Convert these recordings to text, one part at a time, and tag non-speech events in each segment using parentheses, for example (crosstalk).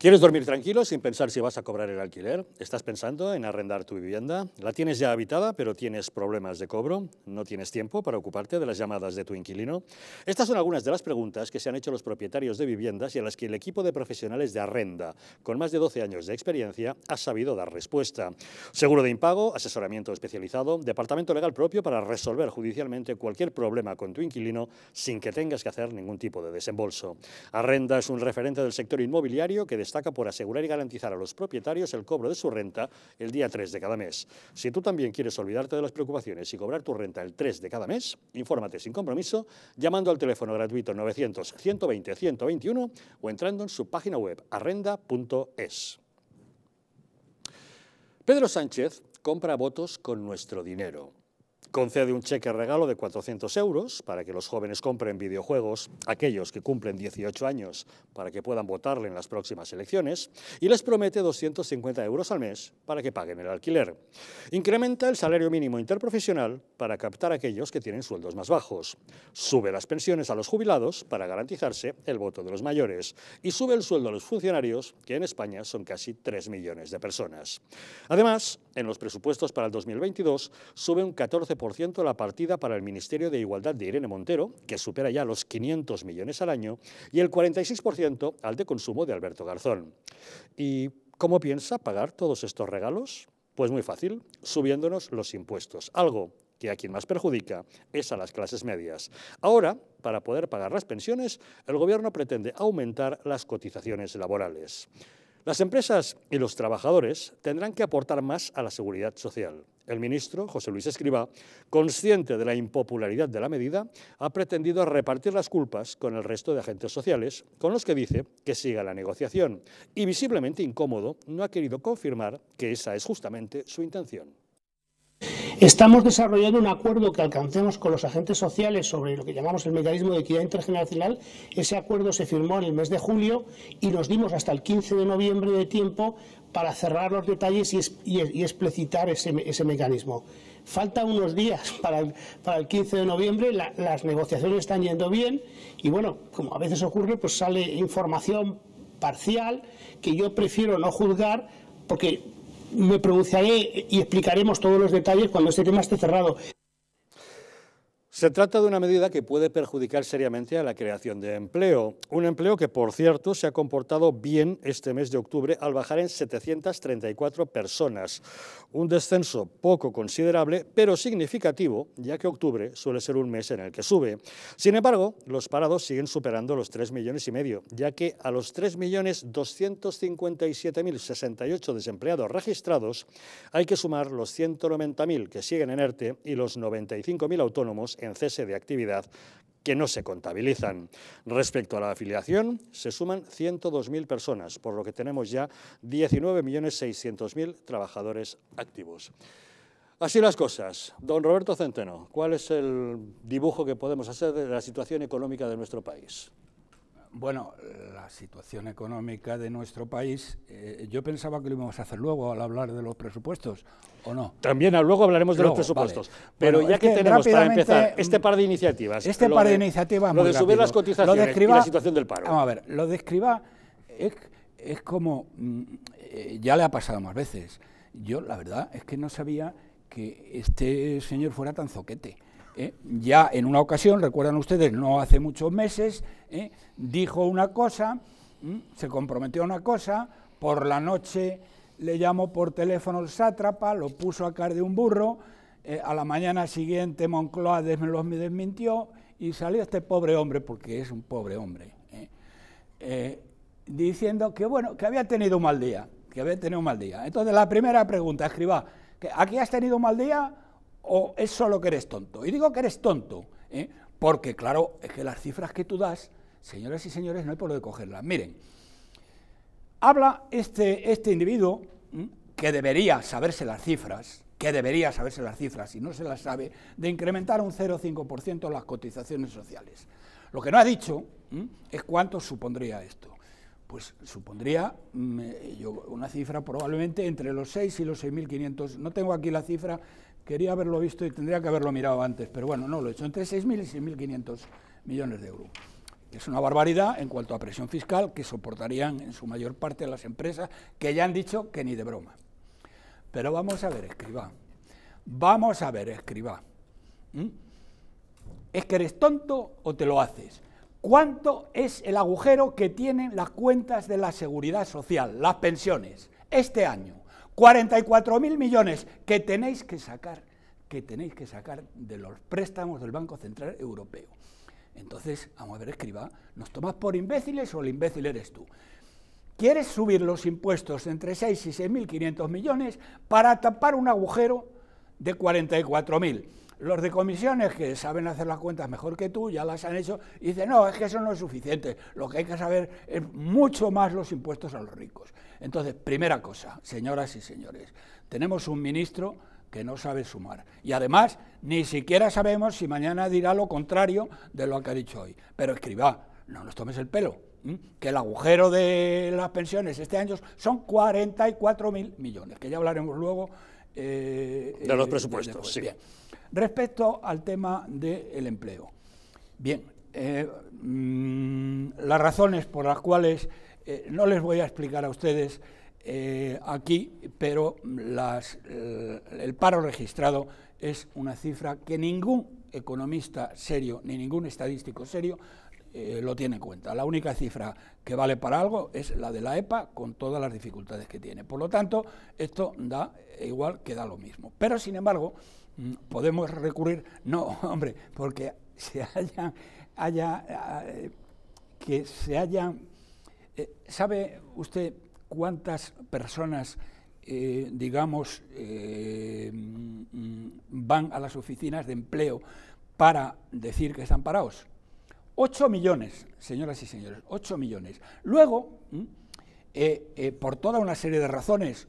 ¿Quieres dormir tranquilo sin pensar si vas a cobrar el alquiler? ¿Estás pensando en arrendar tu vivienda? ¿La tienes ya habitada pero tienes problemas de cobro? ¿No tienes tiempo para ocuparte de las llamadas de tu inquilino? Estas son algunas de las preguntas que se han hecho los propietarios de viviendas y a las que el equipo de profesionales de arrenda, con más de 12 años de experiencia, ha sabido dar respuesta. Seguro de impago, asesoramiento especializado, departamento legal propio para resolver judicialmente cualquier problema con tu inquilino sin que tengas que hacer ningún tipo de desembolso. Arrenda es un referente del sector inmobiliario que destaca por asegurar y garantizar a los propietarios el cobro de su renta el día 3 de cada mes. Si tú también quieres olvidarte de las preocupaciones y cobrar tu renta el 3 de cada mes, infórmate sin compromiso llamando al teléfono gratuito 900 120 121 o entrando en su página web arrenda.es. Pedro Sánchez compra votos con nuestro dinero concede un cheque regalo de 400 euros para que los jóvenes compren videojuegos, aquellos que cumplen 18 años para que puedan votarle en las próximas elecciones, y les promete 250 euros al mes para que paguen el alquiler. Incrementa el salario mínimo interprofesional para captar a aquellos que tienen sueldos más bajos. Sube las pensiones a los jubilados para garantizarse el voto de los mayores y sube el sueldo a los funcionarios, que en España son casi 3 millones de personas. Además, en los presupuestos para el 2022 sube un 14% la partida para el Ministerio de Igualdad de Irene Montero, que supera ya los 500 millones al año, y el 46% al de consumo de Alberto Garzón. ¿Y cómo piensa pagar todos estos regalos? Pues muy fácil, subiéndonos los impuestos, algo que a quien más perjudica es a las clases medias. Ahora, para poder pagar las pensiones, el Gobierno pretende aumentar las cotizaciones laborales. Las empresas y los trabajadores tendrán que aportar más a la seguridad social. El ministro, José Luis Escriba, consciente de la impopularidad de la medida, ha pretendido repartir las culpas con el resto de agentes sociales, con los que dice que siga la negociación, y visiblemente incómodo, no ha querido confirmar que esa es justamente su intención. Estamos desarrollando un acuerdo que alcancemos con los agentes sociales sobre lo que llamamos el mecanismo de equidad intergeneracional. Ese acuerdo se firmó en el mes de julio y nos dimos hasta el 15 de noviembre de tiempo para cerrar los detalles y, explicitar ese, mecanismo. Falta unos días (laughs) para el, 15 de noviembre, las negociaciones están yendo bien y bueno, como a veces ocurre, pues sale información parcial que yo prefiero no juzgar porque me pronunciaré y explicaremos todos los detalles cuando este tema esté cerrado. Se trata de una medida que puede perjudicar seriamente a la creación de empleo, un empleo que, por cierto, se ha comportado bien este mes de octubre al bajar en 734 personas, un descenso poco considerable, pero significativo, ya que octubre suele ser un mes en el que sube. Sin embargo, los parados siguen superando los 3 millones y medio, ya que a los 3.257.068 desempleados registrados hay que sumar los 190.000 que siguen en ERTE y los 95.000 autónomos en cese de actividad que no se contabilizan. Respecto a la afiliación, se suman 102.000 personas, por lo que tenemos ya 19.600.000 trabajadores activos. Así las cosas. Don Roberto Centeno, ¿cuál es el dibujo que podemos hacer de la situación económica de nuestro país? Bueno, la situación económica de nuestro país, eh, yo pensaba que lo íbamos a hacer luego al hablar de los presupuestos, ¿o no? También ah, luego hablaremos de los presupuestos. Pero ya que, tenemos para empezar mm, este par de iniciativas. Este par de, iniciativas. Lo de subir las cotizaciones lo y la situación del paro. Vamos a ver, lo describa, es, es como. Mm, eh, ya le ha pasado más veces. Yo, la verdad, es que no sabía que este señor fuera tan zoquete. ¿eh? ya en una ocasión, recuerdan ustedes, no hace muchos meses, ¿eh? dijo una cosa, se comprometió a una cosa, por la noche le llamó por teléfono el sátrapa, lo puso a caer de un burro, eh, a la mañana siguiente Moncloa los desmintió y salió este pobre hombre, porque es un pobre hombre, diciendo que bueno, que había tenido un mal día, que había tenido un mal día. Entonces la primera pregunta, escriba, ¿aquí has tenido un mal día? o es solo que eres tonto? Y digo que eres tonto, ¿eh? porque claro, es que las cifras que tú das, señoras y señores, no hay por lo de cogerlas. Miren, habla este, este individuo que debería saberse las cifras, que debería saberse las cifras y no se las sabe, de incrementar un 0,5% las cotizaciones sociales. Lo que no ha dicho es cuánto supondría esto. Pues supondría mm, eh, yo, una cifra probablemente entre los 6 y los 6.500. No tengo aquí la cifra Quería haberlo visto y tendría que haberlo mirado antes, pero bueno, no lo he hecho. Entre 6.000 y 6.500 millones de euros. Es una barbaridad en cuanto a presión fiscal que soportarían en su mayor parte las empresas que ya han dicho que ni de broma. Pero vamos a ver, escriba. Vamos a ver, escriba. ¿Mm? ¿Es que eres tonto o te lo haces? ¿Cuánto es el agujero que tienen las cuentas de la seguridad social, las pensiones, este año? 44 mil millones que tenéis que sacar, que tenéis que sacar de los préstamos del Banco Central Europeo. Entonces, vamos a ver, escriba, ¿nos tomas por imbéciles o el imbécil eres tú? ¿Quieres subir los impuestos entre 6 y 6.500 millones para tapar un agujero de 44.000? Los de comisiones que saben hacer las cuentas mejor que tú, ya las han hecho, y dicen, no, es que eso no es suficiente, lo que hay que saber es mucho más los impuestos a los ricos. Entonces, primera cosa, señoras y señores, tenemos un ministro que no sabe sumar. Y además, ni siquiera sabemos si mañana dirá lo contrario de lo que ha dicho hoy. Pero escriba, no nos tomes el pelo, que el agujero de las pensiones este año son 44.000 millones, que ya hablaremos luego eh, de los eh, presupuestos, Respecto al tema del empleo. Bien, eh, mm, las razones por las cuales no les voy a explicar a ustedes aquí, pero el, paro registrado es una cifra que ningún economista serio ni ningún estadístico serio eh, lo tiene en cuenta. La única cifra que vale para algo es la de la EPA con todas las dificultades que tiene. Por lo tanto, esto da igual que da lo mismo. Pero, sin embargo, mm, podemos recurrir, no, (laughs) hombre, porque se haya, ah, que se haya eh, ¿sabe usted cuántas personas, eh, digamos, mm, van a las oficinas de empleo para decir que están parados? 8 millones, señoras y señores, 8 millones. Luego, eh, eh, por toda una serie de razones,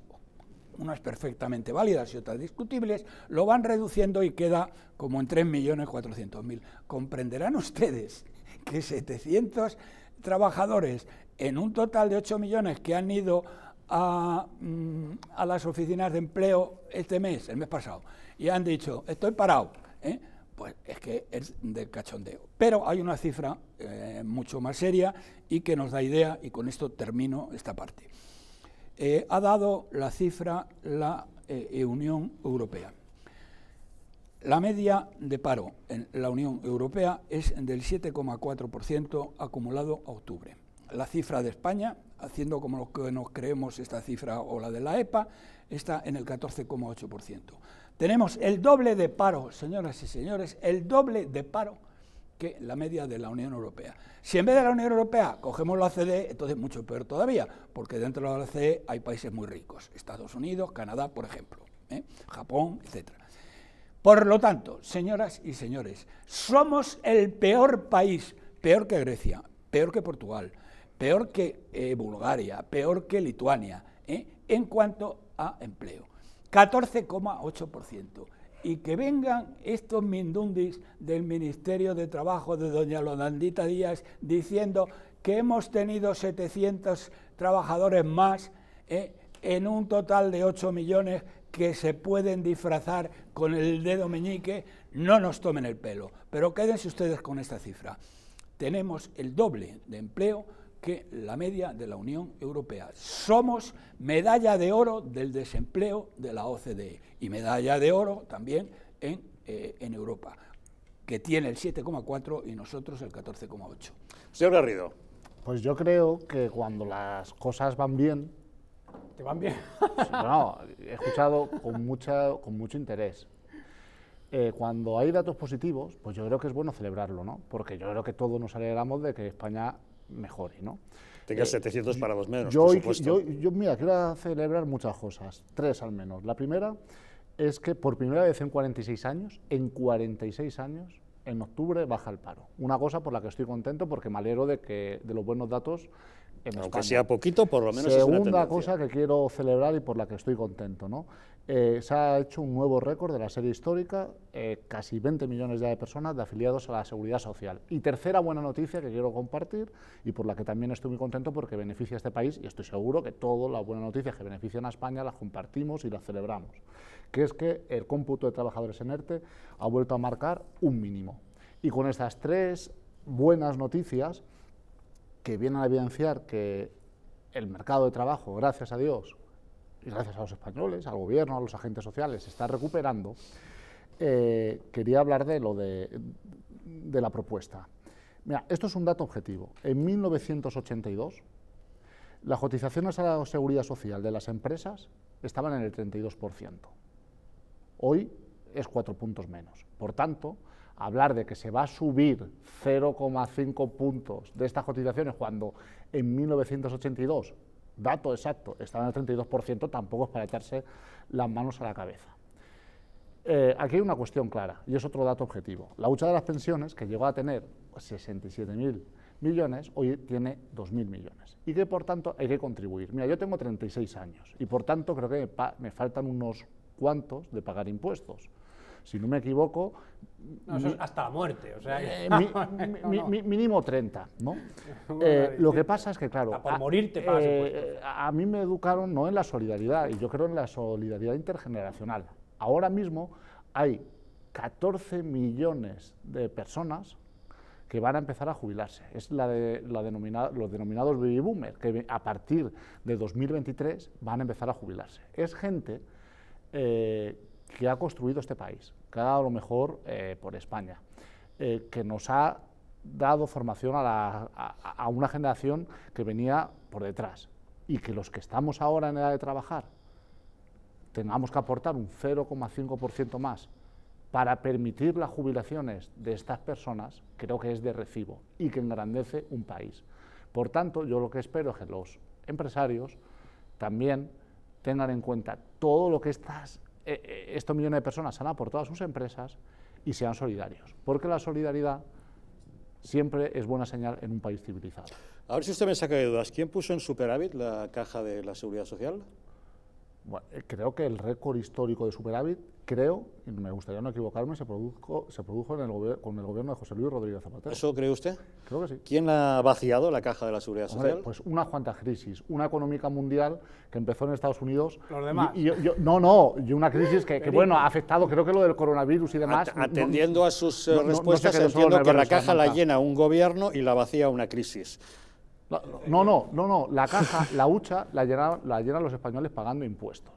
unas perfectamente válidas y otras discutibles, lo van reduciendo y queda como en 3.400.000. Comprenderán ustedes que 700 trabajadores en un total de 8 millones que han ido a, mm, a, las oficinas de empleo este mes, el mes pasado, y han dicho, estoy parado, ¿eh? Pues, es que es del cachondeo. Pero hay una cifra eh, mucho más seria y que nos da idea, y con esto termino esta parte. Eh, ha dado la cifra la eh, Unión Europea. La media de paro en la Unión Europea es del 7,4% acumulado a octubre. La cifra de España, haciendo como lo que nos creemos esta cifra o la de la EPA, está en el 14,8%. Tenemos el doble de paro, señoras y señores, el doble de paro que la media de la Unión Europea. Si en vez de la Unión Europea cogemos la OCDE, entonces mucho peor todavía, porque dentro de la OCDE hay países muy ricos, Estados Unidos, Canadá, por ejemplo, ¿eh? Japón, etc. Por lo tanto, señoras y señores, somos el peor país, peor que Grecia, peor que Portugal, peor que eh, Bulgaria, peor que Lituania, ¿eh? en cuanto a empleo. 14,8%. Y que vengan estos mindundis del Ministerio de Trabajo de doña Lodandita Díaz diciendo que hemos tenido 700 trabajadores más ¿eh? en un total de 8 millones que se pueden disfrazar con el dedo meñique, no nos tomen el pelo. Pero quédense ustedes con esta cifra. Tenemos el doble de empleo que la media de la Unión Europea. Somos medalla de oro del desempleo de la OCDE y medalla de oro también en, eh, Europa, que tiene el 7,4 y nosotros el 14,8. Señor Garrido. Pues yo creo que cuando las cosas van bien... ¿Te van bien? no, he escuchado con, mucha, con mucho interés. Eh, cuando hay datos positivos, pues yo creo que es bueno celebrarlo, ¿no? Porque yo creo que todos nos alegramos de que España mejore, ¿no? Tenga 700 para dos menos, por supuesto. yo, mira, quiero celebrar muchas cosas, tres al menos. La primera es que por primera vez en 46 años, en 46 años, en octubre baja el paro. Una cosa por la que estoy contento porque me alegro de, que, de los buenos datos en Aunque sea poquito, por lo menos es una cosa que quiero celebrar y por la que estoy contento, eh, se ha hecho un nuevo récord de la serie histórica, eh, casi 20 millones de personas de afiliados a la seguridad social. Y tercera buena noticia que quiero compartir y por la que también estoy muy contento porque beneficia a este país y estoy seguro que todas las buenas noticias que benefician a España las compartimos y las celebramos que es que el cómputo de trabajadores en ERTE ha vuelto a marcar un mínimo. Y con estas tres buenas noticias que vienen a evidenciar que el mercado de trabajo, gracias a Dios, y gracias a los españoles, al gobierno, a los agentes sociales, se está recuperando, eh, quería hablar de lo de, la propuesta. Mira, esto es un dato objetivo. En 1982, las cotizaciones a la seguridad social de las empresas estaban en el 32%. Hoy es cuatro puntos menos. Por tanto, hablar de que se va a subir 0,5 puntos de estas cotizaciones cuando en 1982, dato exacto, estaban al 32%, tampoco es para echarse las manos a la cabeza. Eh, aquí hay una cuestión clara y es otro dato objetivo. La lucha de las pensiones, que llegó a tener 67.000 millones, hoy tiene 2.000 millones y que por tanto hay que contribuir. Mira, yo tengo 36 años y por tanto creo que me faltan unos ...cuántos de pagar impuestos. Si no me equivoco... hasta la muerte, o sea... Eh, (laughs) mínimo 30, ¿no? (laughs) Eh, lo que pasa es que, claro... A por morirte pagas eh, A mí me educaron no en la solidaridad, y yo creo en la solidaridad intergeneracional. Ahora mismo hay 14 millones de personas que van a empezar a jubilarse. Es la de, la los denominados baby boomers, que a partir de 2023 van a empezar a jubilarse. Es gente eh, que ha construido este país, que ha dado lo mejor eh, por España, eh, que nos ha dado formación a, a, una generación que venía por detrás y que los que estamos ahora en edad de trabajar tengamos que aportar un 0,5% más para permitir las jubilaciones de estas personas, creo que es de recibo y que engrandece un país. Por tanto, yo lo que espero es que los empresarios también tengan en cuenta todo lo que estas, eh, eh, estos millones de personas han aportado a sus empresas y sean solidarios, porque la solidaridad siempre es buena señal en un país civilizado. A ver si usted me saca de dudas, ¿quién puso en superávit la caja de la seguridad social? Eh, creo que el récord histórico de superávit, creo, y me gustaría no equivocarme, se produjo, se produjo con el gobierno de José Luis Rodríguez Zapatero. ¿Eso cree usted? Creo que sí. ¿Quién ha vaciado, la caja de la seguridad social? Pues una cuanta crisis. Una económica mundial que empezó en Estados Unidos. Los demás. no, no, y una crisis que, bueno, ha afectado, creo que lo del coronavirus y demás. atendiendo a sus eh, respuestas, entiendo que la caja la llena un gobierno y la vacía una crisis. No, no, no, no. La caja, la hucha, la llenan, los españoles pagando impuestos.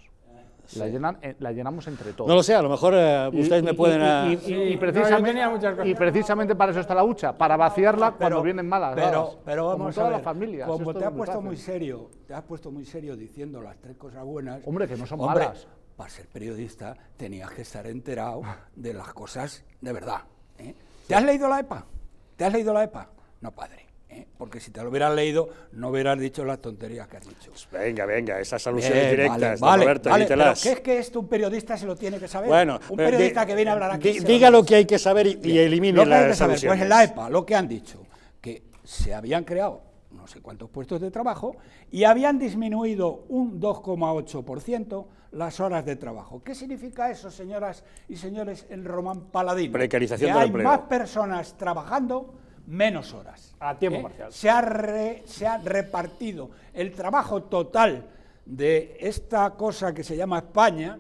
La, llenan, eh, la, llenamos entre todos. No lo sé, a lo mejor eh, ustedes me pueden... Eh, y, precisamente, para eso está la hucha, para vaciarla cuando vienen malas. Pero, pero vamos a ver, la familia, como te, has puesto muy serio, te has puesto muy serio diciendo las tres cosas buenas... Hombre, que no son Para ser periodista tenías que estar enterado de las cosas de verdad. ¿Te has leído la EPA? ¿Te has leído la EPA? No, padre. Eh, porque si te lo hubieras leído no hubieras dicho las tonterías que has dicho. Pues venga, venga, esas eh, alusiones directas, vale, Roberto, es que esto un periodista se lo tiene que saber? un periodista que viene a hablar aquí. diga lo, que hay que saber y, elimina elimine las Pues en la EPA, lo que han dicho, que se habían creado no sé cuántos puestos de trabajo y habían disminuido un 2,8% las horas de trabajo. ¿Qué significa eso, señoras y señores, en Román Paladín? Precarización que del hay más personas trabajando menos horas. A tiempo ¿Eh? Se ha, se ha repartido el trabajo total de esta cosa que se llama España,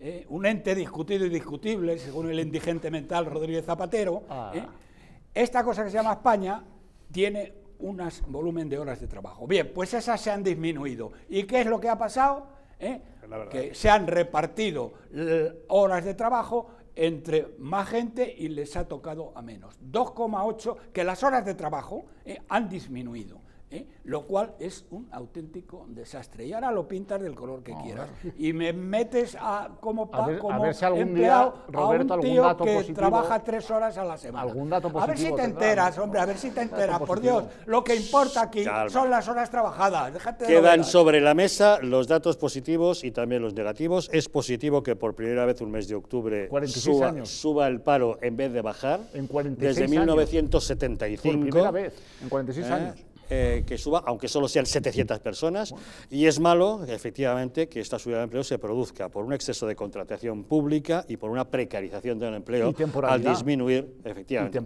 eh, un ente discutido y discutible, según el indigente mental Rodríguez Zapatero, ¿eh? ah. esta cosa que se llama España tiene un volumen de horas de trabajo. Bien, pues esas se han disminuido. ¿Y qué es lo que ha pasado? que se han repartido horas de trabajo entre más gente y les ha tocado a menos. 2,8 que las horas de trabajo eh, han disminuido. ¿eh? lo cual es un auténtico desastre. Y ahora lo pintas del color que quieras. Y me metes a, como, empleado Roberto, a un tío que trabaja tres horas a la semana. Algún dato a ver si te enteras, hombre, a ver si te (laughs) enteras. Por Dios, lo que importa aquí son las horas trabajadas. Quedan sobre la mesa los datos positivos y también los negativos. Es positivo que por primera vez un mes de octubre suba, suba, el paro en vez de bajar. Desde 1975. Por primera vez, en 46 ¿Eh? años. Eh, que suba, aunque solo sean 700 personas, y es malo, efectivamente, que esta subida de empleo se produzca por un exceso de contratación pública y por una precarización del empleo al disminuir, efectivamente.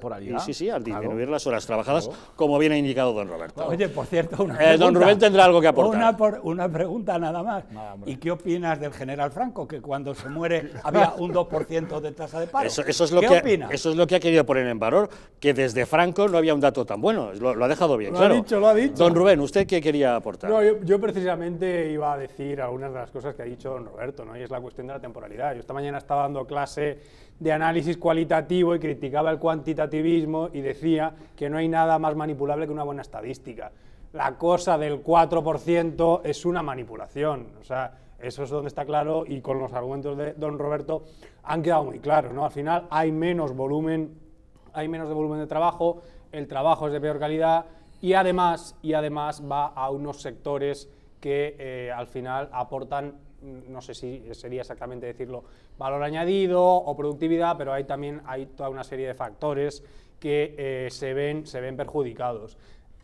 sí, sí, al disminuir las horas trabajadas, como bien ha indicado don Roberto. Oye, por cierto, una eh, Don Rubén tendrá algo que aportar. Una, por, una pregunta nada más. ¿Y qué opinas del general Franco, que cuando se muere había un 2% de tasa de paro? Eso, es lo que, Eso es lo que ha querido poner en valor, que desde Franco no había un dato tan bueno. Lo, ha dejado bien, claro. Don Rubén, ¿usted qué quería aportar? No, yo, precisamente iba a decir algunas de las cosas que ha dicho don Roberto, ¿no? y es la cuestión de la temporalidad. Yo esta mañana estaba dando clase de análisis cualitativo y criticaba el cuantitativismo y decía que no hay nada más manipulable que una buena estadística. La cosa del 4% es una manipulación, o sea, eso es donde está claro y con los argumentos de don Roberto han quedado muy claros, ¿no? Al final hay menos volumen, hay menos volumen de trabajo, el trabajo es de peor calidad y además, y además va a unos sectores que eh, al final aportan, mm, no sé si sería exactamente decirlo, valor añadido o productividad, pero hay también hay toda una serie de factores que eh, se, ven, se ven perjudicados.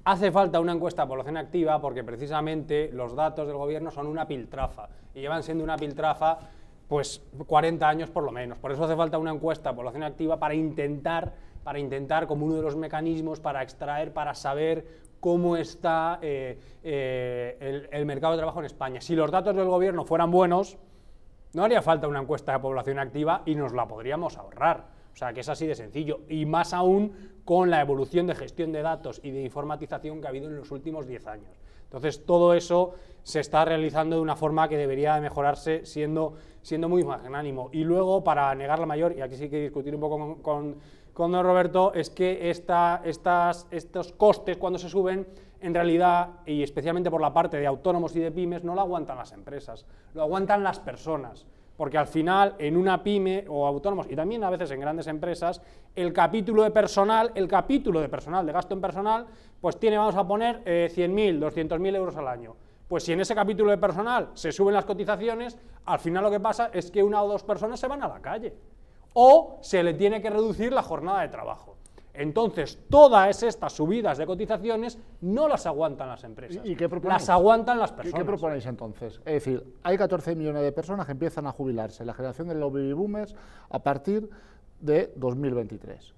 Hace falta una encuesta de población activa porque precisamente los datos del gobierno son una piltrafa y llevan siendo una piltrafa pues 40 años por lo menos. Por eso hace falta una encuesta población activa para intentar para intentar, como uno de los mecanismos, para extraer, para saber cómo está eh, eh, el, mercado de trabajo en España. Si los datos del gobierno fueran buenos, no haría falta una encuesta de población activa y nos la podríamos ahorrar. O sea, que es así de sencillo. Y más aún con la evolución de gestión de datos y de informatización que ha habido en los últimos 10 años. Entonces, todo eso se está realizando de una forma que debería de mejorarse siendo, siendo muy magnánimo. Y luego, para negar la mayor, y aquí sí que discutir un poco con con don Roberto es que estas, estos costes cuando se suben, en realidad, y especialmente por la parte de autónomos y de pymes, no lo aguantan las empresas, lo aguantan las personas. Porque al final, en una pyme o autónomos, y también a veces en grandes empresas, el capítulo de personal, el capítulo de personal, de gasto en personal, pues tiene, vamos a poner, eh, mil 100.000, 200.000 euros al año. Pues si en ese capítulo de personal se suben las cotizaciones, al final lo que pasa es que una o dos personas se van a la calle o se le tiene que reducir la jornada de trabajo. Entonces, todas estas subidas de cotizaciones no las aguantan las empresas. ¿Y las aguantan las personas. ¿Y qué proponéis entonces? Es decir, hay 14 millones de personas que empiezan a jubilarse, la generación de los baby boomers, a partir de 2023.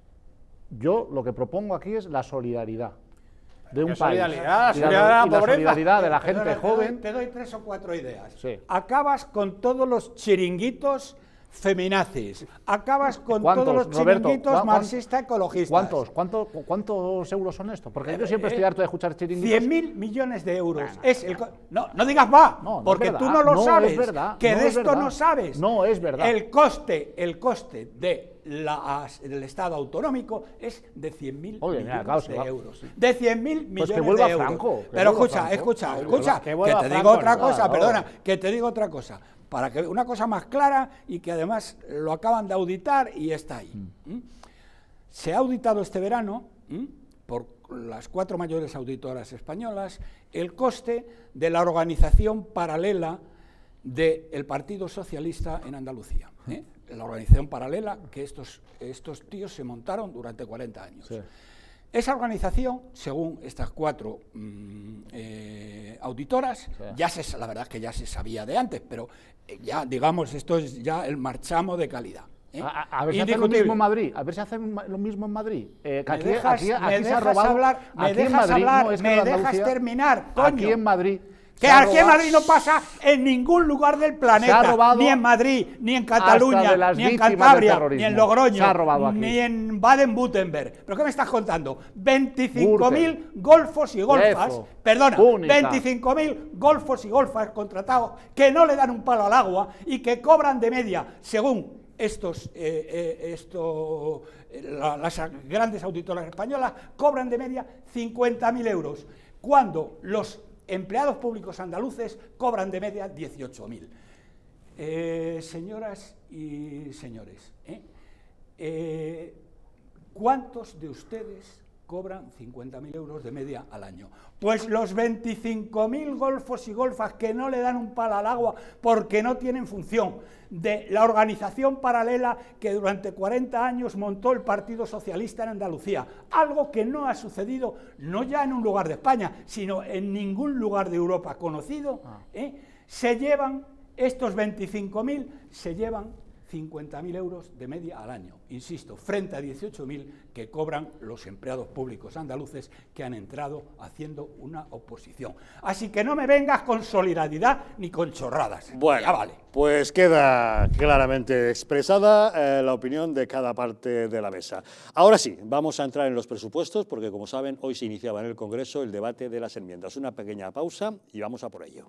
Yo lo que propongo aquí es la solidaridad de un país. la, solidaridad de la gente joven. Te doy, tres o cuatro ideas. Acabas con todos los chiringuitos feminaces. Acabas con todos los chiringuitos marxistas ecologistas. ¿Cuántos? ¿Cuántos, cuántos euros son estos? Porque yo siempre eh, estoy harto de escuchar chiringuitos. 100.000 millones de euros. es no, no digas va, porque tú no lo sabes. verdad, que de esto no sabes. No, es verdad. El coste, el coste de la, del Estado autonómico es de 100.000 millones pues de euros. De 100.000 millones de euros. Pero escucha, escucha, escucha, que, te digo otra cosa, perdona, que te digo otra cosa para que una cosa más clara y que además lo acaban de auditar y está ahí. Mm. Se ha auditado este verano por las cuatro mayores auditoras españolas el coste de la organización paralela del Partido Socialista en Andalucía. ¿eh? La organización paralela que estos, estos tíos se montaron durante 40 años. Esa organización, según estas cuatro mm, eh, auditoras, ya se, la verdad es que ya se sabía de antes, pero eh, ya, digamos, esto es ya el marchamo de calidad. ¿eh? A, ver si hacen lo mismo en Madrid. A ver si hacen lo mismo en Madrid. me dejas se hablar, me dejas hablar, me dejas terminar. Coño. Aquí en Madrid que aquí en Madrid no pasa en ningún lugar del planeta. Ni en Madrid, ni en Cataluña, ni en Cantabria, ni en Logroño, ni en Baden-Württemberg. ¿Pero qué me estás contando? 25.000 golfos y golfas, perdona, 25.000 golfos y golfas contratados que no le dan un palo al agua y que cobran de media, según estos, eh, eh, las grandes auditoras españolas, cobran de media 50.000 euros, cuando los empleados públicos andaluces cobran de media 18.000. Eh, señoras y señores, ¿eh? Eh, ¿cuántos de ustedes cobran 50.000 euros de media al año. Pues los 25.000 golfos y golfas que no le dan un palo al agua porque no tienen función de la organización paralela que durante 40 años montó el Partido Socialista en Andalucía, algo que no ha sucedido no ya en un lugar de España, sino en ningún lugar de Europa conocido, ah. ¿eh? se llevan, estos 25.000 se llevan 50.000 euros de media al año, insisto, frente a 18.000 que cobran los empleados públicos andaluces que han entrado haciendo una oposición. Así que no me vengas con solidaridad ni con chorradas. Bueno, ya vale. Pues queda claramente expresada eh, la opinión de cada parte de la mesa. Ahora sí, vamos a entrar en los presupuestos porque, como saben, hoy se iniciaba en el Congreso el debate de las enmiendas. Una pequeña pausa y vamos a por ello.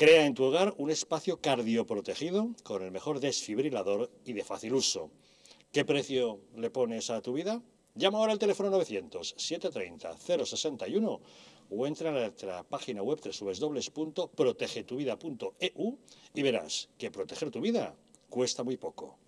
Crea en tu hogar un espacio cardioprotegido con el mejor desfibrilador y de fácil uso. ¿Qué precio le pones a tu vida? Llama ahora al teléfono 900-730-061 o entra a nuestra página web www.protegetuvida.eu y verás que proteger tu vida cuesta muy poco.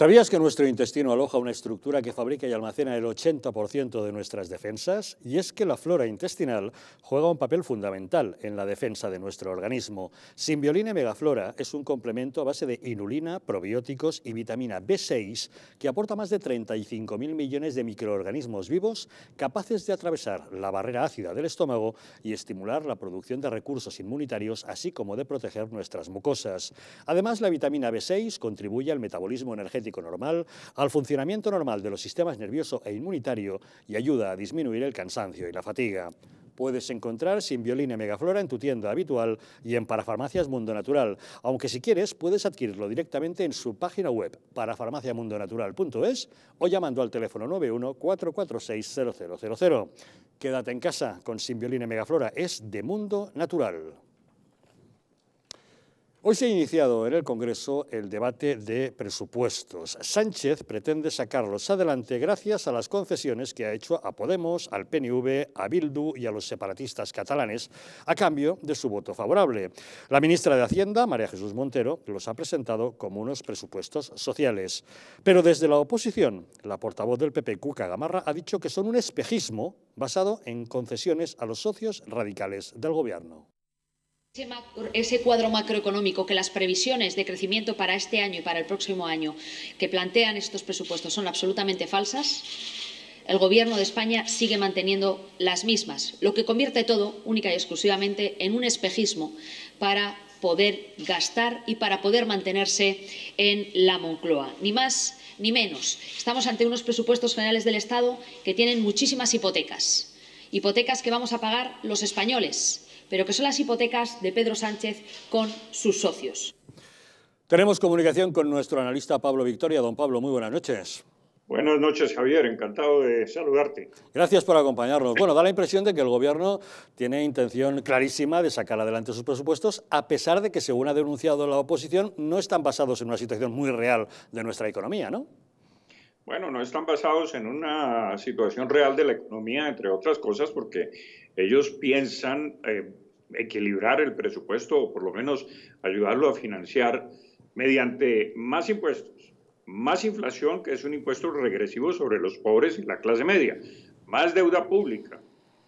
¿Sabías que nuestro intestino aloja una estructura que fabrica y almacena el 80% de nuestras defensas? Y es que la flora intestinal juega un papel fundamental en la defensa de nuestro organismo. Simbioline Megaflora es un complemento a base de inulina, probióticos y vitamina B6 que aporta más de 35.000 millones de microorganismos vivos capaces de atravesar la barrera ácida del estómago y estimular la producción de recursos inmunitarios, así como de proteger nuestras mucosas. Además, la vitamina B6 contribuye al metabolismo energético normal, al funcionamiento normal de los sistemas nervioso e inmunitario y ayuda a disminuir el cansancio y la fatiga. Puedes encontrar Simbiolina Megaflora en tu tienda habitual y en Parafarmacias Mundo Natural, aunque si quieres puedes adquirirlo directamente en su página web parafarmaciamundonatural.es o llamando al teléfono 91 446 Quédate en casa con Simbiolina Megaflora, es de Mundo Natural. Hoy se ha iniciado en el Congreso el debate de presupuestos. Sánchez pretende sacarlos adelante gracias a las concesiones que ha hecho a Podemos, al PNV, a Bildu y a los separatistas catalanes a cambio de su voto favorable. La ministra de Hacienda, María Jesús Montero, los ha presentado como unos presupuestos sociales. Pero desde la oposición, la portavoz del PP, Cuca Gamarra, ha dicho que son un espejismo basado en concesiones a los socios radicales del Gobierno. Ese cuadro macroeconómico que las previsiones de crecimiento para este año y para el próximo año que plantean estos presupuestos son absolutamente falsas, el Gobierno de España sigue manteniendo las mismas, lo que convierte todo única y exclusivamente en un espejismo para poder gastar y para poder mantenerse en la Moncloa. Ni más ni menos. Estamos ante unos presupuestos generales del Estado que tienen muchísimas hipotecas. Hipotecas que vamos a pagar los españoles pero que son las hipotecas de Pedro Sánchez con sus socios. Tenemos comunicación con nuestro analista Pablo Victoria. Don Pablo, muy buenas noches. Buenas noches, Javier. Encantado de saludarte. Gracias por acompañarnos. Bueno, da la impresión de que el Gobierno tiene intención clarísima de sacar adelante sus presupuestos, a pesar de que, según ha denunciado la oposición, no están basados en una situación muy real de nuestra economía, ¿no? Bueno, no están basados en una situación real de la economía, entre otras cosas, porque ellos piensan eh, equilibrar el presupuesto o por lo menos ayudarlo a financiar mediante más impuestos, más inflación, que es un impuesto regresivo sobre los pobres y la clase media, más deuda pública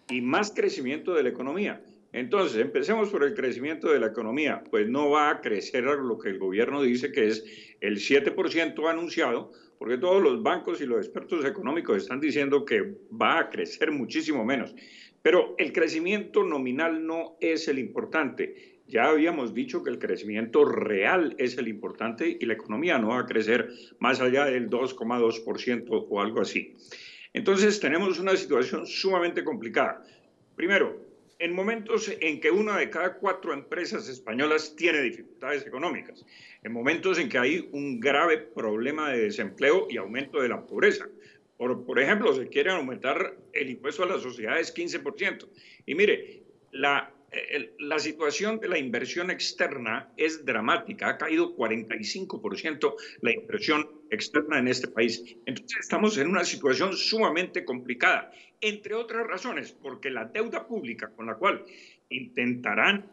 y más crecimiento de la economía. Entonces, empecemos por el crecimiento de la economía. Pues no va a crecer lo que el gobierno dice que es el 7% anunciado, porque todos los bancos y los expertos económicos están diciendo que va a crecer muchísimo menos. Pero el crecimiento nominal no es el importante. Ya habíamos dicho que el crecimiento real es el importante y la economía no va a crecer más allá del 2,2% o algo así. Entonces tenemos una situación sumamente complicada. Primero, en momentos en que una de cada cuatro empresas españolas tiene dificultades económicas, en momentos en que hay un grave problema de desempleo y aumento de la pobreza. Por, ejemplo, se quiere aumentar el impuesto a las sociedades 15%. Y mire, la, la situación de la inversión externa es dramática. Ha caído 45% la inversión externa en este país. Entonces estamos en una situación sumamente complicada, entre otras razones, porque la deuda pública con la cual intentarán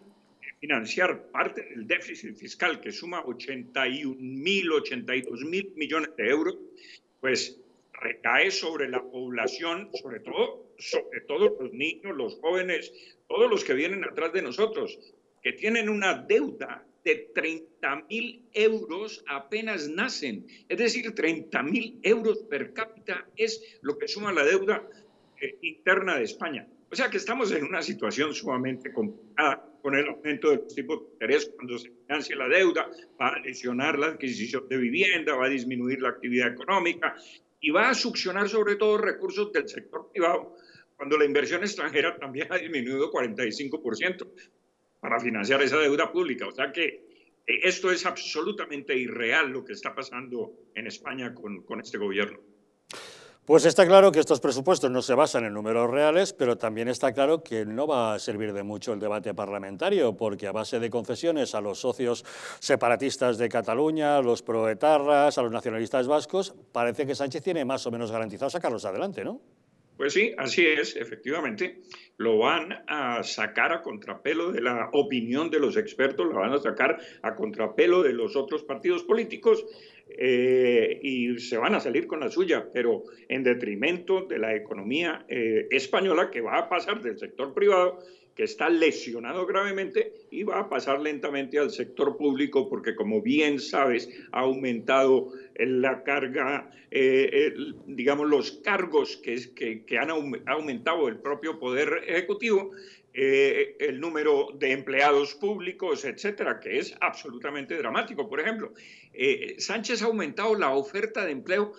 financiar parte del déficit fiscal que suma 81 mil, 82 mil millones de euros, pues recae sobre la población, sobre todo, sobre todos los niños, los jóvenes, todos los que vienen atrás de nosotros, que tienen una deuda de 30 mil euros apenas nacen. Es decir, 30 mil euros per cápita es lo que suma la deuda eh, interna de España. O sea que estamos en una situación sumamente complicada con el aumento de los tipos de interés cuando se financia la deuda, va a lesionar la adquisición de vivienda, va a disminuir la actividad económica, y va a succionar sobre todo recursos del sector privado, cuando la inversión extranjera también ha disminuido 45% para financiar esa deuda pública. O sea que eh, esto es absolutamente irreal lo que está pasando en España con, con este gobierno. Pues está claro que estos presupuestos no se basan en números reales, pero también está claro que no va a servir de mucho el debate parlamentario, porque a base de concesiones a los socios separatistas de Cataluña, a los proetarras, a los nacionalistas vascos, parece que Sánchez tiene más o menos garantizado sacarlos adelante, ¿no? Pues sí, así es, efectivamente. Lo van a sacar a contrapelo de la opinión de los expertos, la van a sacar a contrapelo de los otros partidos políticos eh, y se van a salir con la suya, pero en detrimento de la economía eh, española que va a pasar del sector privado que está lesionado gravemente y va a pasar lentamente al sector público porque, como bien sabes, ha aumentado eh, la carga, eh, digamos, los cargos que, que, han aumentado el propio Poder Ejecutivo, eh, el número de empleados públicos, etcétera, que es absolutamente dramático. Por ejemplo, Sánchez ha aumentado la oferta de empleo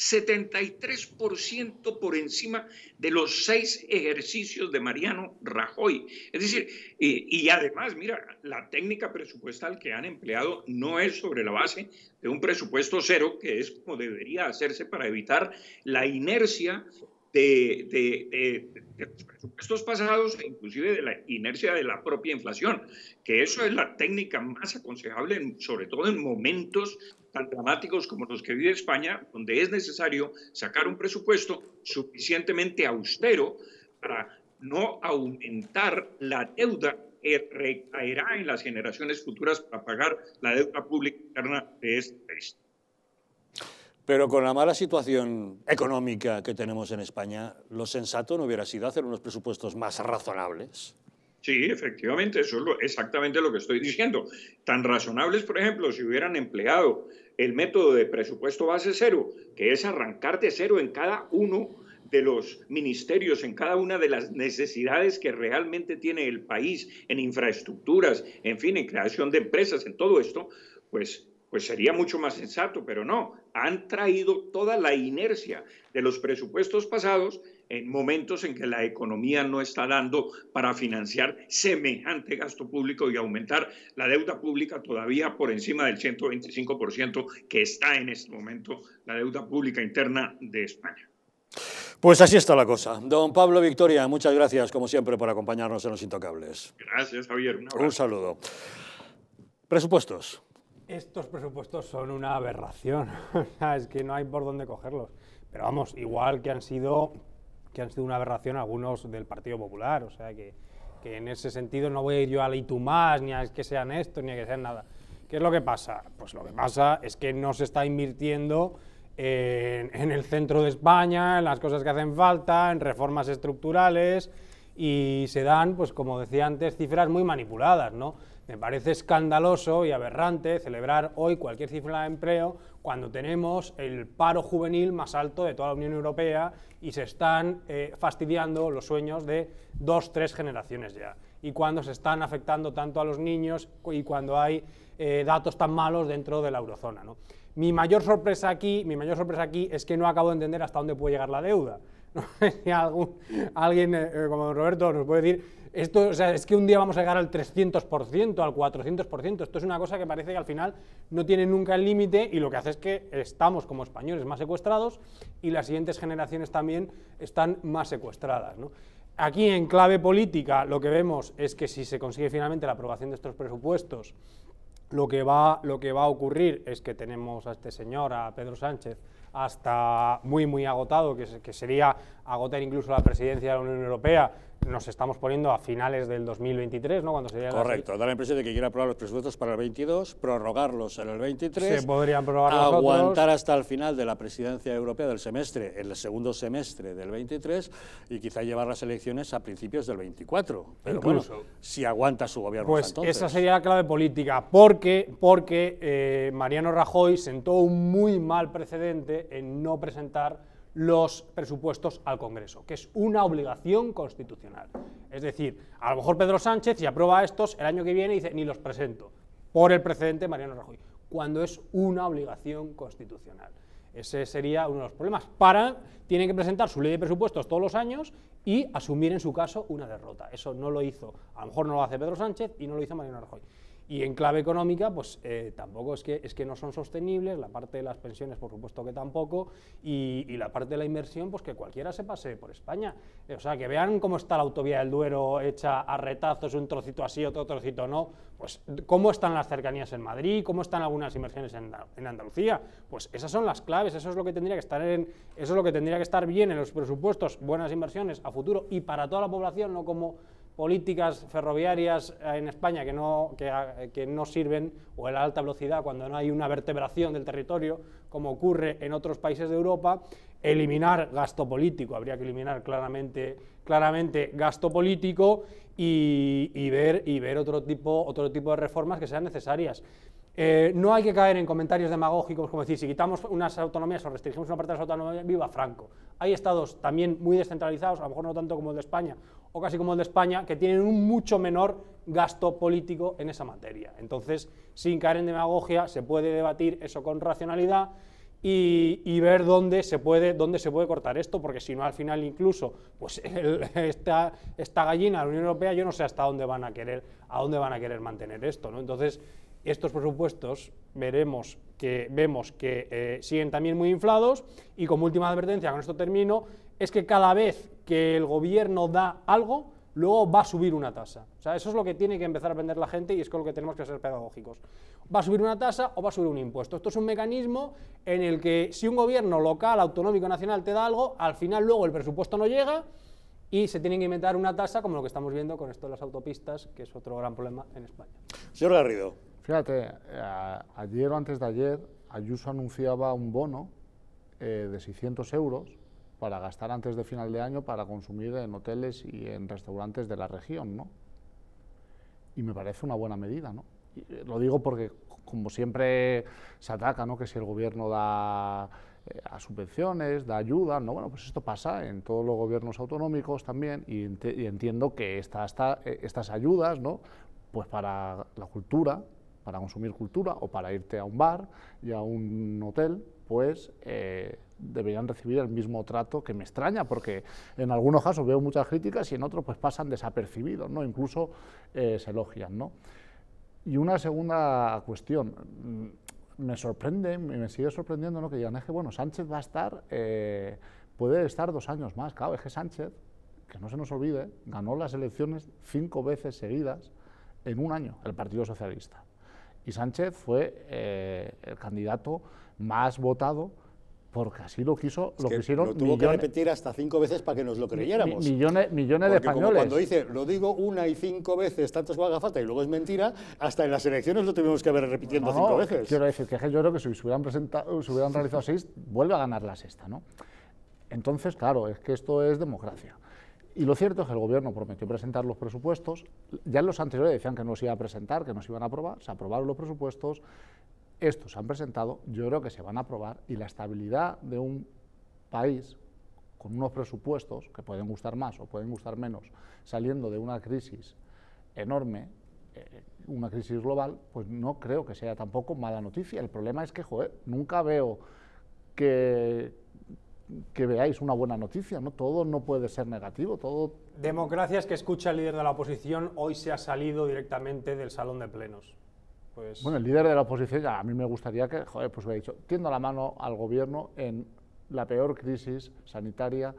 73% por encima de los seis ejercicios de Mariano Rajoy. Es decir, y además, mira, la técnica presupuestal que han empleado no es sobre la base de un presupuesto cero, que es como debería hacerse para evitar la inercia de, los presupuestos pasados e inclusive de la inercia de la propia inflación, que eso es la técnica más aconsejable, sobre todo en momentos tan dramáticos como los que vive España, donde es necesario sacar un presupuesto suficientemente austero para no aumentar la deuda que recaerá en las generaciones futuras para pagar la deuda pública interna de este país. Pero con la mala situación económica que tenemos en España, lo sensato no hubiera sido hacer unos presupuestos más razonables. Sí, efectivamente, eso es exactamente lo que estoy diciendo. Tan razonables, por ejemplo, si hubieran empleado el método de presupuesto base cero, que es arrancar de cero en cada uno de los ministerios, en cada una de las necesidades que realmente tiene el país, en infraestructuras, en fin, en creación de empresas, en todo esto, pues, pues sería mucho más sensato, pero no, han traído toda la inercia de los presupuestos pasados en momentos en que la economía no está dando para financiar semejante gasto público y aumentar la deuda pública todavía por encima del 125% que está en este momento la deuda pública interna de España. Pues así está la cosa. Don Pablo Victoria, muchas gracias como siempre por acompañarnos en Los Intocables. Gracias, Javier. Un, saludo. Presupuestos. Estos presupuestos son una aberración. (laughs) es que no hay por dónde cogerlos. Pero vamos, igual que han sido que han sido una aberración algunos del Partido Popular. O sea que, en ese sentido no voy a ir yo a la más, ni a que sean esto, ni a que sean nada. ¿Qué es lo que pasa? Pues lo que pasa es que no se está invirtiendo en, en el centro de España, en las cosas que hacen falta, en reformas estructurales y se dan, pues como decía antes, cifras muy manipuladas, ¿no? Me parece escandaloso y aberrante celebrar hoy cualquier cifra de empleo cuando tenemos el paro juvenil más alto de toda la Unión Europea y se están eh, fastidiando los sueños de dos, tres generaciones ya. Y cuando se están afectando tanto a los niños y cuando hay eh, datos tan malos dentro de la eurozona. Mi, mayor sorpresa aquí, mi mayor sorpresa aquí es que no acabo de entender hasta dónde puede llegar la deuda. si (laughs) alguien eh, como Roberto nos puede decir esto, o sea, es que un día vamos a llegar al 300%, al 400%. Esto es una cosa que parece que al final no tiene nunca el límite y lo que hace es que estamos como españoles más secuestrados y las siguientes generaciones también están más secuestradas. Aquí en clave política lo que vemos es que si se consigue finalmente la aprobación de estos presupuestos, lo que va, lo que va a ocurrir es que tenemos a este señor, a Pedro Sánchez, hasta muy, muy agotado, que, que sería agotar incluso la presidencia de la Unión Europea nos estamos poniendo a finales del 2023, ¿no? Cuando sería Correcto, da la impresión de que quiera aprobar los presupuestos para el 22, prorrogarlos en el 23, podrían aguantar hasta el final de la presidencia europea del semestre, en el segundo semestre del 23 y quizá llevar las elecciones a principios del 24. Pero bueno, si aguanta su gobierno. Pues esa sería la clave política, porque, porque eh, Mariano Rajoy sentó un muy mal precedente en no presentar los presupuestos al Congreso, que es una obligación constitucional. Es decir, a lo mejor Pedro Sánchez, si aprueba estos, el año que viene dice, ni los presento, por el precedente Mariano Rajoy, cuando es una obligación constitucional. Ese sería uno de los problemas. Para, tiene que presentar su ley de presupuestos todos los años y asumir en su caso una derrota. Eso no lo hizo, a lo mejor no lo hace Pedro Sánchez y no lo hizo Mariano Rajoy. Y en clave económica, pues eh, tampoco es que, es que no son sostenibles, la parte de las pensiones, por supuesto que tampoco, y, la parte de la inversión, pues que cualquiera se pase por España. Eh, o sea, que vean cómo está la autovía del Duero hecha a retazos, un trocito así, otro trocito no. Pues cómo están las cercanías en Madrid, cómo están algunas inversiones en, Andalucía. Pues esas son las claves, eso es lo que tendría que estar en, eso es lo que tendría que estar bien en los presupuestos, buenas inversiones a futuro y para toda la población, no como políticas ferroviarias eh, en España que no, ah, que, no sirven, o en la alta velocidad cuando no hay una vertebración del territorio, como ocurre en otros países de Europa, eliminar gasto político, habría que eliminar claramente, claramente gasto político y, ver, y ver otro, tipo, otro tipo de reformas que sean necesarias. Eh, no hay que caer en comentarios demagógicos como decir, si quitamos unas autonomías o restringimos una parte de las autonomías, viva Franco. Hay estados también muy descentralizados, a lo mejor no tanto como el de España o casi como el de España, que tienen un mucho menor gasto político en esa materia. Entonces, sin caer en demagogia, se puede debatir eso con racionalidad y, ver dónde se, puede, dónde se puede cortar esto, porque si no, al final incluso, pues (laughs) esta, gallina, la Unión Europea, yo no sé hasta dónde van a querer, a dónde van a querer mantener esto. ¿no? Entonces, estos presupuestos veremos que vemos que eh, siguen también muy inflados y como última advertencia, con esto termino, es que cada vez que el gobierno da algo, luego va a subir una tasa. O sea, eso es lo que tiene que empezar a aprender la gente y es con lo que tenemos que ser pedagógicos. Va a subir una tasa o va a subir un impuesto. Esto es un mecanismo en el que si un gobierno local, autonómico, nacional te da algo, al final luego el presupuesto no llega y se tiene que inventar una tasa como lo que estamos viendo con esto de las autopistas, que es otro gran problema en España. Señor Garrido. Fíjate, eh, ayer o antes de ayer, Ayuso anunciaba un bono eh, de 600 euros para gastar antes de final de año para consumir en hoteles y en restaurantes de la región, ¿no? Y me parece una buena medida, ¿no? Eh, lo digo porque, como siempre se ataca, ¿no? Que si el gobierno da eh, a subvenciones, da ayuda, ¿no? Bueno, pues esto pasa en todos los gobiernos autonómicos también y, entiendo que eh, estas ayudas, ¿no? Pues para la cultura, para consumir cultura o para irte a un bar y a un hotel, pues eh, deberían recibir el mismo trato que me extraña, porque en algunos casos veo muchas críticas y en otros pues pasan desapercibidos, ¿no? incluso eh, se elogian. ¿no? Y una segunda cuestión, mm, me sorprende, y me sigue sorprendiendo ¿no? que no es que bueno, Sánchez va a estar, eh, puede estar dos años más, claro, es que Sánchez, que no se nos olvide, ganó las elecciones cinco veces seguidas en un año, el Partido Socialista y Sánchez fue eh, el candidato más votado porque así lo quiso, lo que quisieron tuvo que repetir hasta cinco veces para que nos lo creyéramos. millones, millones de españoles. Como cuando dice, lo digo una y cinco veces, tanto es falta y luego es mentira, hasta en las elecciones lo tuvimos que ver repitiendo cinco veces. Quiero decir que yo creo que si se hubieran, presentado, hubieran realizado seis, vuelve a ganar la sexta, ¿no? Entonces, claro, es que esto es democracia. Y lo cierto es que el gobierno prometió presentar los presupuestos, ya en los anteriores decían que no se iba a presentar, que no se iban a aprobar, se aprobaron los presupuestos, estos se han presentado, yo creo que se van a aprobar y la estabilidad de un país con unos presupuestos que pueden gustar más o pueden gustar menos, saliendo de una crisis enorme, eh, una crisis global, pues no creo que sea tampoco mala noticia. El problema es que, joder, nunca veo que, que veáis una buena noticia, ¿no? Todo no puede ser negativo, todo... Democracias que escucha el líder de la oposición hoy se ha salido directamente del salón de plenos. Pues... Bueno, el líder de la oposición, a mí me gustaría que, joder, pues hubiera dicho, tiendo la mano al gobierno en la peor crisis sanitaria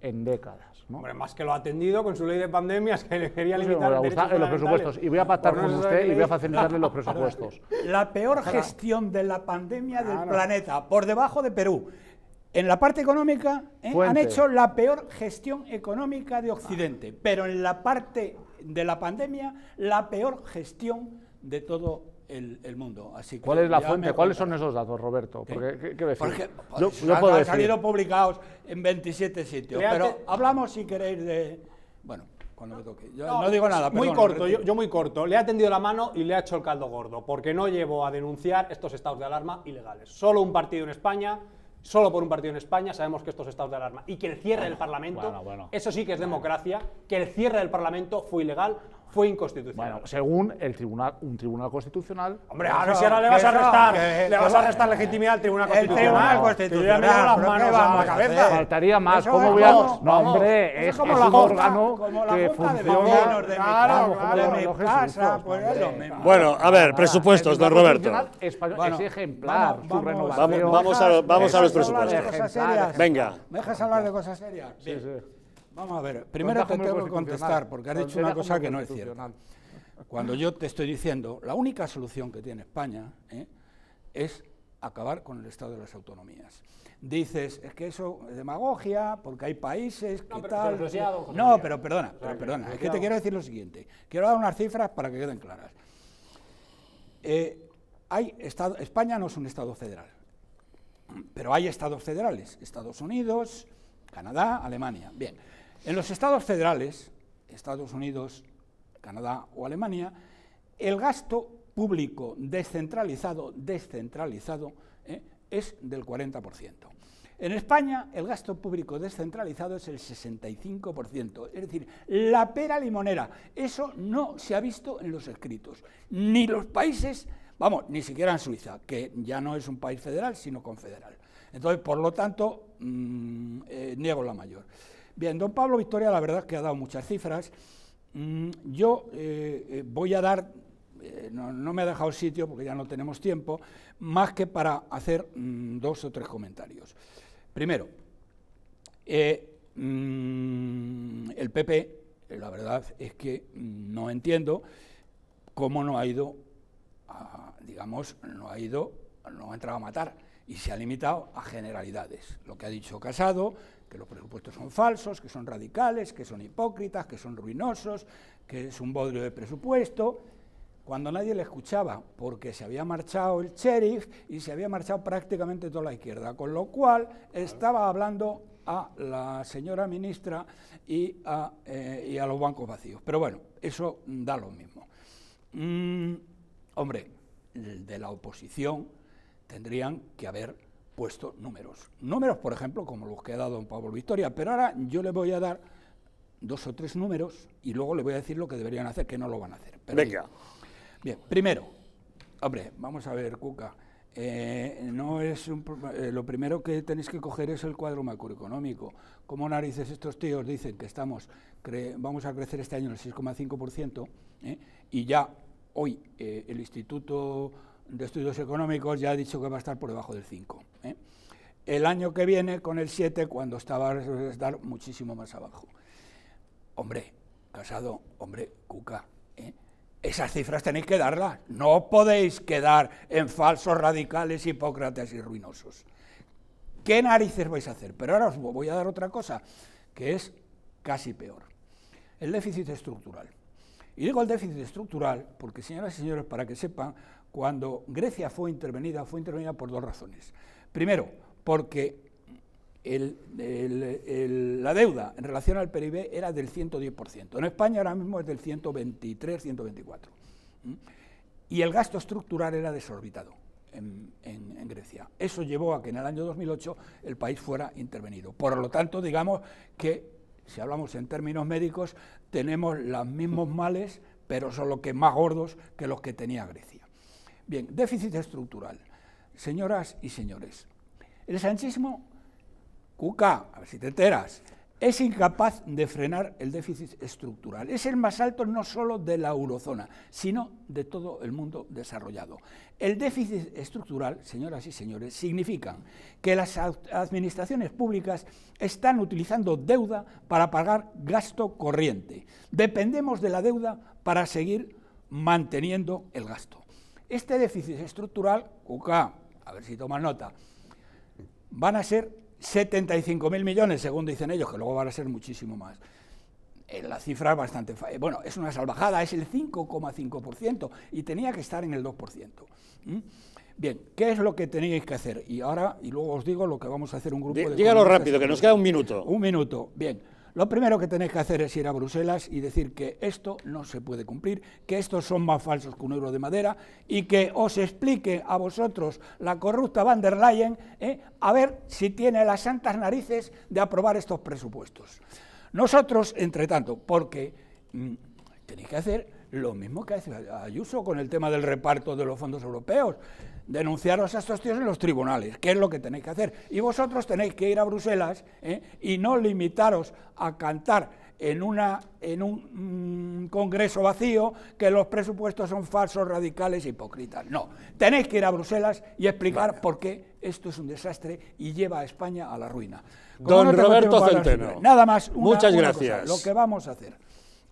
en décadas. ¿no? Hombre, más que lo ha atendido con su ley de pandemias que le quería pues limitar en los presupuestos. Y voy a pues pactar con usted y voy a facilitarle los (laughs) presupuestos. La peor gestión de la pandemia del planeta, por debajo de Perú. En la parte económica ¿eh? han hecho la peor gestión económica de Occidente, pero en la parte de la pandemia la peor gestión de todo el, mundo. ¿Cuál es la fuente? ¿Cuáles son esos datos, Roberto? Porque, han, salido publicados en 27 sitios, pero hablamos si queréis de... Bueno, cuando me toque. no, digo nada, Muy corto, yo, muy corto. Le ha tendido la mano y le ha hecho el caldo gordo, porque no llevo a denunciar estos estados de alarma ilegales. Solo un partido en España solo por un partido en España, sabemos que estos es estados de alarma. Y que el cierre del Parlamento, eso sí que es democracia, que el cierre del Parlamento fue ilegal, fue inconstitucional. Bueno, según el tribunal, un tribunal constitucional. Hombre, ahora si ahora le vas a restar, legitimidad al tribunal constitucional. El tribunal constitucional. Que las manos a la cabeza. Faltaría más. ¿Cómo voy No, hombre, es, como la un órgano que funciona. Bueno, a ver, presupuestos, don Roberto. Es ejemplar su renovación. Vamos a los presupuestos. Venga. ¿Me dejas hablar de cosas serias? Sí, sí. Vamos a ver, primero te tengo que contestar, porque has dicho una cosa que no es cierta. Cuando yo te estoy diciendo, la única solución que tiene España ¿eh? es acabar con el Estado de las Autonomías. Dices, es que eso es demagogia, porque hay países, no, tal? no, pero perdona, perdona, es que te quiero decir lo siguiente. Quiero dar unas cifras para que queden claras. Eh, hay estado, España no es un Estado federal, pero hay Estados federales, Estados Unidos, Canadá, Alemania. Bien, en los estados federales, Estados Unidos, Canadá o Alemania, el gasto público descentralizado, descentralizado, ¿eh? es del 40%. En España el gasto público descentralizado es el 65%, es decir, la pera limonera. Eso no se ha visto en los escritos. Ni los países, vamos, ni siquiera en Suiza, que ya no es un país federal, sino confederal. Entonces, por lo tanto, mm, eh, niego la mayor. Bien, don Pablo Victoria, la verdad es que ha dado muchas cifras. Mm, yo eh, eh, voy a dar, eh, no, me ha dejado sitio porque ya no tenemos tiempo, más que para hacer mm, dos o tres comentarios. Primero, mm, el PP, la verdad es que no entiendo cómo no ha ido, digamos, no ha ido, no ha entrado a matar y se ha limitado a generalidades. Lo que ha dicho Casado, que los presupuestos son falsos, que son radicales, que son hipócritas, que son ruinosos, que es un bodrio de presupuesto, cuando nadie le escuchaba, porque se había marchado el sheriff y se había marchado prácticamente toda la izquierda, con lo cual estaba hablando a la señora ministra eh, y a, los bancos vacíos. Pero bueno, eso da lo mismo. Mm, hombre, de la oposición tendrían que haber puesto números. Números, por ejemplo, como los que ha dado don Pablo Victoria, pero ahora yo le voy a dar dos o tres números y luego le voy a decir lo que deberían hacer, que no lo van a hacer. Venga. Bien. primero, hombre, vamos a ver, Cuca. Eh, no es eh, lo primero que tenéis que coger es el cuadro macroeconómico. Como narices estos tíos dicen que estamos vamos a crecer este año el 6,5% eh? y ya hoy el Instituto de Estudios Económicos ya ha dicho que va a estar por debajo del 5. ¿eh? El año que viene, con el 7, cuando estaba eh, estar muchísimo más abajo. Hombre, casado, hombre, cuca. ¿eh? Esas cifras tenéis que darlas. No podéis quedar en falsos radicales, hipócratas y ruinosos. ¿Qué narices vais a hacer? Pero ahora os voy a dar otra cosa, que es casi peor. El déficit estructural. Y digo el déficit estructural porque, señoras y señores, para que sepan, cuando Grecia fue intervenida, fue intervenida por dos razones. Primero, porque la deuda en relación al PIB era del 110%. En España ahora mismo es del 123, 124. ¿Mm? Y el gasto estructural era desorbitado en, en, Grecia. Eso llevó a que en el año 2008 el país fuera intervenido. Por lo tanto, digamos que, si hablamos en términos médicos, tenemos los mismos males, pero son los que más gordos que los que tenía Grecia. Bien, déficit estructural señoras y señores. El sanchismo, cuca, a ver si te enteras, es incapaz de frenar el déficit estructural. Es el más alto no solo de la eurozona, sino de todo el mundo desarrollado. El déficit estructural, señoras y señores, significa que las administraciones públicas están utilizando deuda para pagar gasto corriente. Dependemos de la deuda para seguir manteniendo el gasto. Este déficit estructural, Cuca a ver si tomas nota, van a ser 75.000 millones, según dicen ellos, que luego van a ser muchísimo más. Eh, la cifra es bastante... Eh, bueno, es una salvajada, es el 5,5% y tenía que estar en el 2%. ¿Mm? Bien, ¿qué es lo que tenéis que hacer? Y ahora, y luego os digo lo que vamos a hacer un grupo de... rápido, que nos queda un minuto. Un minuto, bien. Lo primero que tenéis que hacer es ir a Bruselas y decir que esto no se puede cumplir, que estos son más falsos que un euro de madera y que os explique a vosotros la corrupta van der Leyen ¿eh? a ver si tiene las santas narices de aprobar estos presupuestos. Nosotros, entre tanto, porque mm, tenéis que hacer lo mismo que hace Ayuso con el tema del reparto de los fondos europeos denunciaros a estos tíos en los tribunales, que es lo que tenéis que hacer. Y vosotros tenéis que ir a Bruselas ¿eh? y no limitaros a cantar en, una, en un mm, congreso vacío que los presupuestos son falsos, radicales, hipócritas. No, tenéis que ir a Bruselas y explicar por qué esto es un desastre y lleva a España a la ruina. Don Roberto Centeno. Nada más. Muchas gracias. lo que vamos a hacer.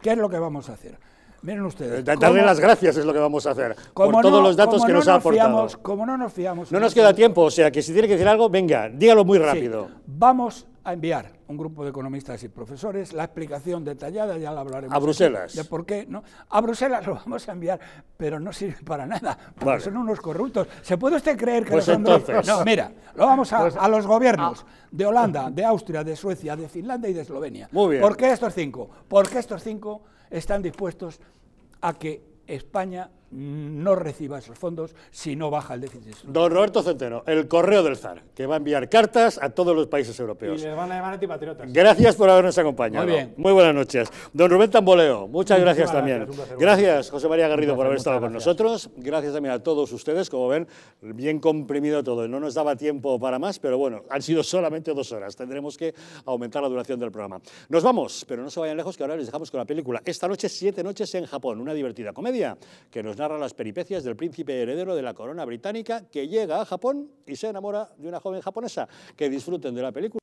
¿Qué es lo que vamos a hacer? Miren eh, ustedes. darle las gracias es lo que vamos a hacer. Por todos los datos que nos, ha aportado. como no nos fiamos. No nos queda tiempo, o sea que si tiene que decir algo, venga, dígalo muy rápido. vamos a enviar un grupo de economistas y profesores la explicación detallada, ya la hablaremos. A Bruselas. por qué, ¿no? A Bruselas lo vamos a enviar, pero no sirve para nada, porque son unos corruptos. ¿Se puede usted creer que pues entonces. No, mira, lo vamos a, pues los gobiernos ah. de Holanda, de Austria, de Suecia, de Finlandia y de Eslovenia. Muy bien. ¿Por qué estos cinco? ¿Por qué estos cinco? están dispuestos a que España no reciba esos fondos si no baja el déficit. Don Roberto Centeno, el correo del zar, que va a enviar cartas a todos los países europeos. Y les van a llamar antipatriotas. Gracias por habernos acompañado. Muy bien. Muy buenas noches. Don Rubén Tamboleo, muchas, gracias también. Gracias, José María Garrido, por haber estado con nosotros. Gracias también a todos ustedes, como ven, bien comprimido todo. No nos daba tiempo para más, pero bueno, han sido solamente dos horas. Tendremos que aumentar la duración del programa. Nos vamos, pero no se vayan lejos, que ahora les dejamos con la película. Esta noche, siete noches en Japón, una divertida comedia que nos narra las peripecias del príncipe heredero de la corona británica que llega a Japón y se enamora de una joven japonesa. Que disfruten de la película.